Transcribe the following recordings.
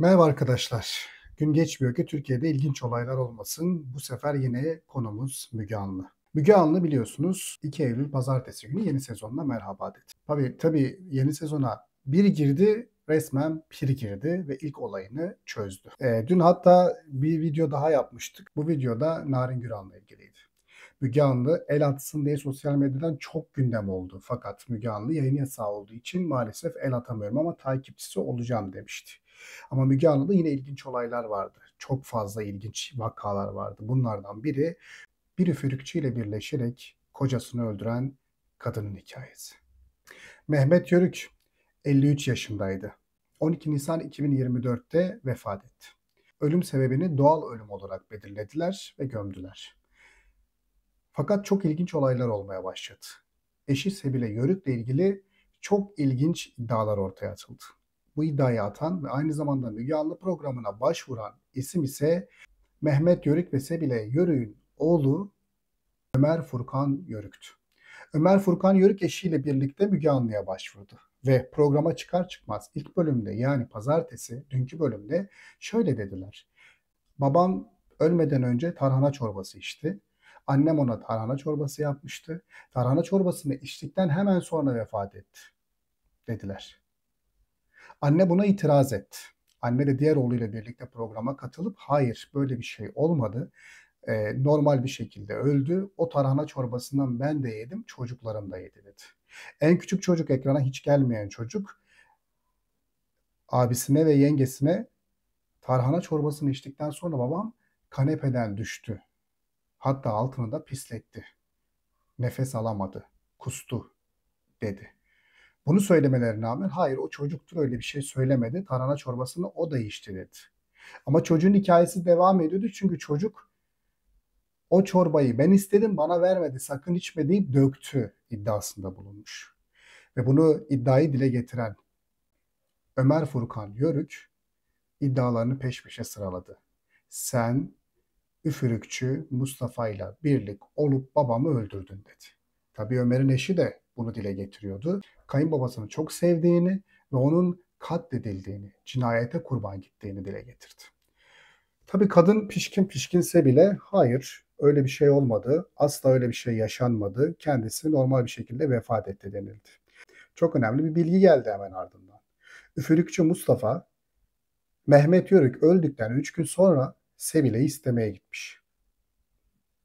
Merhaba arkadaşlar. Gün geçmiyor ki Türkiye'de ilginç olaylar olmasın. Bu sefer yine konumuz Müge Anlı. Müge Anlı biliyorsunuz 2 Eylül pazartesi günü yeni sezonla merhaba dedi. Tabii tabii yeni sezona bir girdi resmen pir girdi ve ilk olayını çözdü. E, dün hatta bir video daha yapmıştık. Bu videoda Narin Güran'la ilgiliydi. Müge Anlı el atsın diye sosyal medyadan çok gündem oldu. Fakat Müge Anlı yayın yasağı olduğu için maalesef el atamıyorum ama takipçisi olacağım demişti. Ama Müge Anlı'da yine ilginç olaylar vardı. Çok fazla ilginç vakalar vardı. Bunlardan biri bir üfürükçüyle birleşerek kocasını öldüren kadının hikayesi. Mehmet Yörük 53 yaşındaydı. 12 Nisan 2024'te vefat etti. Ölüm sebebini doğal ölüm olarak belirlediler ve gömdüler. Fakat çok ilginç olaylar olmaya başladı. Eşi Sebile Yörük'le ilgili çok ilginç iddialar ortaya atıldı. Bu iddiayı atan ve aynı zamanda Müge Anlı programına başvuran isim ise Mehmet Yörük ve Sebile Yörük'ün oğlu Ömer Furkan Yörük'tü. Ömer Furkan Yörük eşiyle birlikte Müge Anlı'ya başvurdu ve programa çıkar çıkmaz ilk bölümde yani pazartesi dünkü bölümde şöyle dediler. Babam ölmeden önce tarhana çorbası içti. Annem ona tarhana çorbası yapmıştı. Tarhana çorbasını içtikten hemen sonra vefat etti dediler. Anne buna itiraz etti. Anne de diğer oğluyla birlikte programa katılıp hayır böyle bir şey olmadı. E, normal bir şekilde öldü. O tarhana çorbasından ben de yedim, çocuklarım da yedi dedi. En küçük çocuk ekrana hiç gelmeyen çocuk abisine ve yengesine tarhana çorbasını içtikten sonra babam kanepeden düştü. Hatta altını da pisletti. Nefes alamadı, kustu dedi. Bunu söylemelerine rağmen hayır o çocuktur öyle bir şey söylemedi. Tarhana çorbasını o da içti dedi. Ama çocuğun hikayesi devam ediyordu çünkü çocuk o çorbayı ben istedim bana vermedi sakın içme deyip döktü iddiasında bulunmuş. Ve bunu iddiayı dile getiren Ömer Furkan Yörük iddialarını peş peşe sıraladı. Sen üfürükçü Mustafa ile birlik olup babamı öldürdün dedi. Tabii Ömer'in eşi de bunu dile getiriyordu. Kayınbabasını çok sevdiğini ve onun katledildiğini, cinayete kurban gittiğini dile getirdi. Tabi kadın pişkin pişkinse bile hayır öyle bir şey olmadı, asla öyle bir şey yaşanmadı, kendisi normal bir şekilde vefat etti denildi. Çok önemli bir bilgi geldi hemen ardından. Üfürükçü Mustafa, Mehmet Yörük öldükten 3 gün sonra Sevile'yi istemeye gitmiş.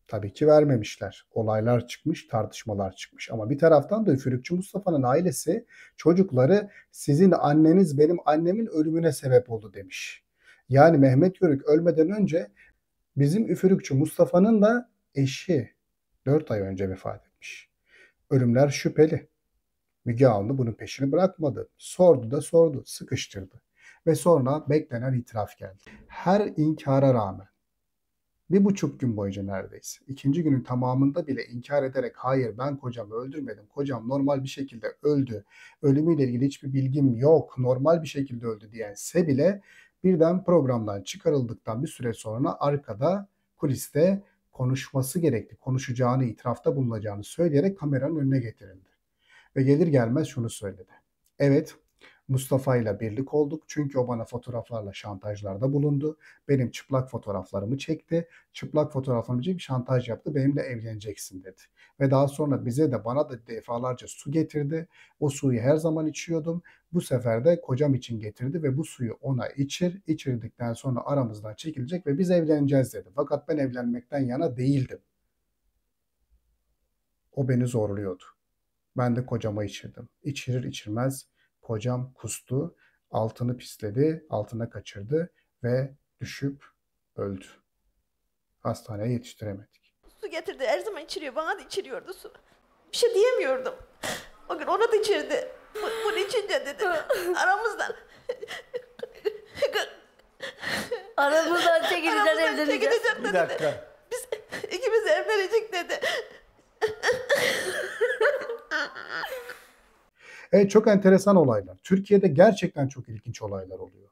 Tabii ki vermemişler. Olaylar çıkmış, tartışmalar çıkmış. Ama bir taraftan da Üfürükçü Mustafa'nın ailesi çocukları sizin anneniz benim annemin ölümüne sebep oldu demiş. Yani Mehmet Yörük ölmeden önce bizim Üfürükçü Mustafa'nın da eşi 4 ay önce vefat etmiş. Ölümler şüpheli. Müge Anlı bunun peşini bırakmadı. Sordu da sordu, sıkıştırdı. Ve sonra beklenen itiraf geldi. Her inkara rağmen bir buçuk gün boyunca neredeyse. İkinci günün tamamında bile inkar ederek hayır ben kocamı öldürmedim. Kocam normal bir şekilde öldü. Ölümüyle ilgili hiçbir bilgim yok. Normal bir şekilde öldü diyense bile birden programdan çıkarıldıktan bir süre sonra arkada kuliste konuşması gerekti. Konuşacağını, itirafta bulunacağını söyleyerek kameranın önüne getirildi. Ve gelir gelmez şunu söyledi. Evet Mustafa ile birlik olduk çünkü o bana fotoğraflarla şantajlarda bulundu. Benim çıplak fotoğraflarımı çekti. Çıplak fotoğraflarımı çekip şantaj yaptı. Benimle evleneceksin dedi. Ve daha sonra bize de bana da defalarca su getirdi. O suyu her zaman içiyordum. Bu sefer de kocam için getirdi ve bu suyu ona içir. İçirdikten sonra aramızdan çekilecek ve biz evleneceğiz dedi. Fakat ben evlenmekten yana değildim. O beni zorluyordu. Ben de kocama içirdim. İçirir içirmez Kocam kustu, altını pisledi, altına kaçırdı ve düşüp öldü. Hastaneye yetiştiremedik. Su getirdi, her zaman içiriyor. Bana da içiriyordu su. Bir şey diyemiyordum. O gün ona da içirdi. Bu, bunu içince dedi. Aramızdan. Aramızdan çekileceğiz evleneceğiz. Bir dakika. Evet çok enteresan olaylar. Türkiye'de gerçekten çok ilginç olaylar oluyor.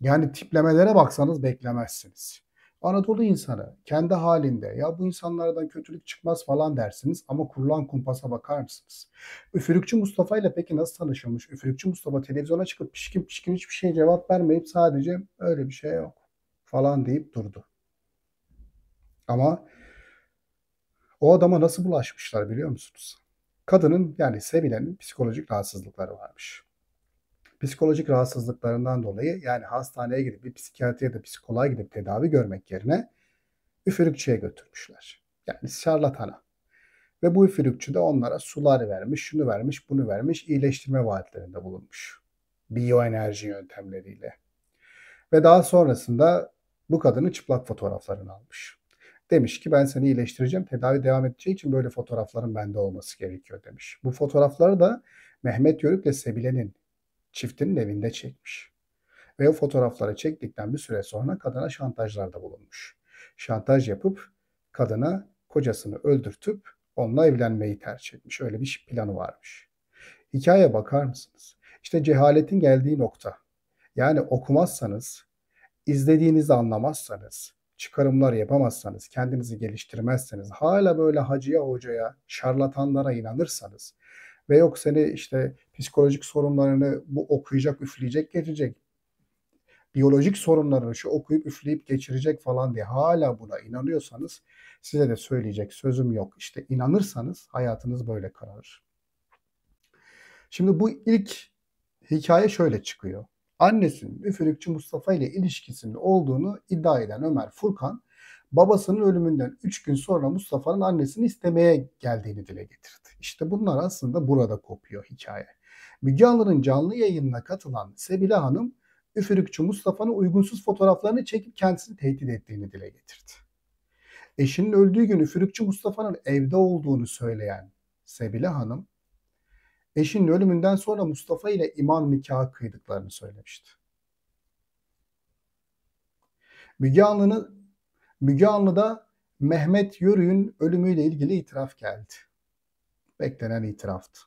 Yani tiplemelere baksanız beklemezsiniz. Anadolu insanı kendi halinde ya bu insanlardan kötülük çıkmaz falan dersiniz ama kurulan kumpasa bakar mısınız? Üfürükçü Mustafa ile peki nasıl tanışılmış? Üfürükçü Mustafa televizyona çıkıp pişkin pişkin hiçbir şeye cevap vermeyip sadece öyle bir şey yok falan deyip durdu. Ama o adama nasıl bulaşmışlar biliyor musunuz? Kadının yani sevilenin psikolojik rahatsızlıkları varmış. Psikolojik rahatsızlıklarından dolayı yani hastaneye gidip bir psikiyatriye de psikoloğa gidip tedavi görmek yerine üfürükçüye götürmüşler. Yani şarlatana. Ve bu üfürükçü de onlara sular vermiş, şunu vermiş, bunu vermiş, iyileştirme vaatlerinde bulunmuş. Biyoenerji yöntemleriyle. Ve daha sonrasında bu kadının çıplak fotoğraflarını almış. Demiş ki ben seni iyileştireceğim. Tedavi devam edeceği için böyle fotoğrafların bende olması gerekiyor demiş. Bu fotoğrafları da Mehmet Yörük ile Sebile'nin çiftinin evinde çekmiş. Ve o fotoğrafları çektikten bir süre sonra kadına şantajlarda bulunmuş. Şantaj yapıp kadına kocasını öldürtüp onunla evlenmeyi tercih etmiş. Öyle bir planı varmış. Hikaye bakar mısınız? İşte cehaletin geldiği nokta. Yani okumazsanız, izlediğinizi anlamazsanız, çıkarımlar yapamazsanız, kendinizi geliştirmezseniz, hala böyle hacıya hocaya, şarlatanlara inanırsanız ve yok seni işte psikolojik sorunlarını bu okuyacak, üfleyecek, geçecek. Biyolojik sorunlarını şu okuyup üfleyip geçirecek falan diye hala buna inanıyorsanız size de söyleyecek sözüm yok. İşte inanırsanız hayatınız böyle kararır. Şimdi bu ilk hikaye şöyle çıkıyor annesinin üfürükçü Mustafa ile ilişkisinin olduğunu iddia eden Ömer Furkan, babasının ölümünden 3 gün sonra Mustafa'nın annesini istemeye geldiğini dile getirdi. İşte bunlar aslında burada kopuyor hikaye. Müge Anlı'nın canlı yayınına katılan Sebile Hanım, üfürükçü Mustafa'nın uygunsuz fotoğraflarını çekip kendisini tehdit ettiğini dile getirdi. Eşinin öldüğü gün üfürükçü Mustafa'nın evde olduğunu söyleyen Sebile Hanım, eşinin ölümünden sonra Mustafa ile iman nikahı kıydıklarını söylemişti. Müge Anlı'nı Müge Anlı'da Mehmet Yörü'nün ölümüyle ilgili itiraf geldi. Beklenen itiraftı.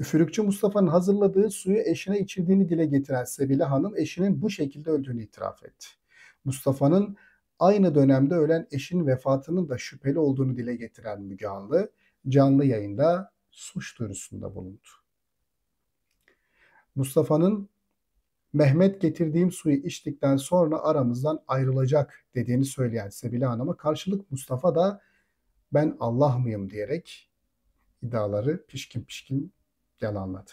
Üfürükçü Mustafa'nın hazırladığı suyu eşine içirdiğini dile getiren Sebile Hanım eşinin bu şekilde öldüğünü itiraf etti. Mustafa'nın aynı dönemde ölen eşin vefatının da şüpheli olduğunu dile getiren Müge Anlı canlı yayında suç duyurusunda bulundu. Mustafa'nın Mehmet getirdiğim suyu içtikten sonra aramızdan ayrılacak dediğini söyleyen Sebile Hanım'a karşılık Mustafa da ben Allah mıyım diyerek iddiaları pişkin pişkin yalanladı.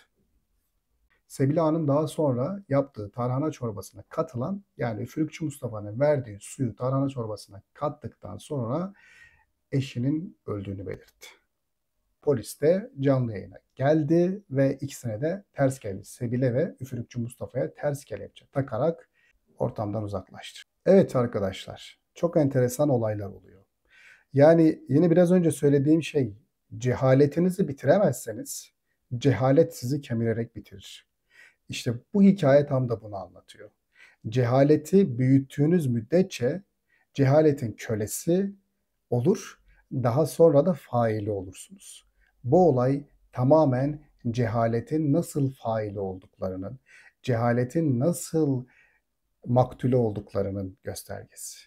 Sebile Hanım daha sonra yaptığı tarhana çorbasına katılan yani üfürükçü Mustafa'nın verdiği suyu tarhana çorbasına kattıktan sonra eşinin öldüğünü belirtti polis de canlı yayına geldi ve ikisine de ters kelle Sebil'e ve üfürükçü Mustafa'ya ters kelepçe takarak ortamdan uzaklaştı. Evet arkadaşlar çok enteresan olaylar oluyor. Yani yine biraz önce söylediğim şey cehaletinizi bitiremezseniz cehalet sizi kemirerek bitirir. İşte bu hikaye tam da bunu anlatıyor. Cehaleti büyüttüğünüz müddetçe cehaletin kölesi olur, daha sonra da faili olursunuz. Bu olay tamamen cehaletin nasıl faili olduklarının, cehaletin nasıl maktulü olduklarının göstergesi.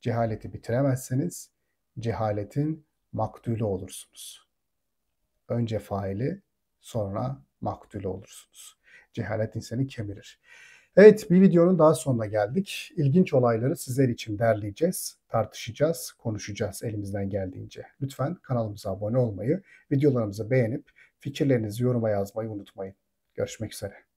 Cehaleti bitiremezseniz cehaletin maktulü olursunuz. Önce faili, sonra maktulü olursunuz. Cehalet insanı kemirir. Evet bir videonun daha sonuna geldik. İlginç olayları sizler için derleyeceğiz, tartışacağız, konuşacağız elimizden geldiğince. Lütfen kanalımıza abone olmayı, videolarımızı beğenip fikirlerinizi yoruma yazmayı unutmayın. Görüşmek üzere.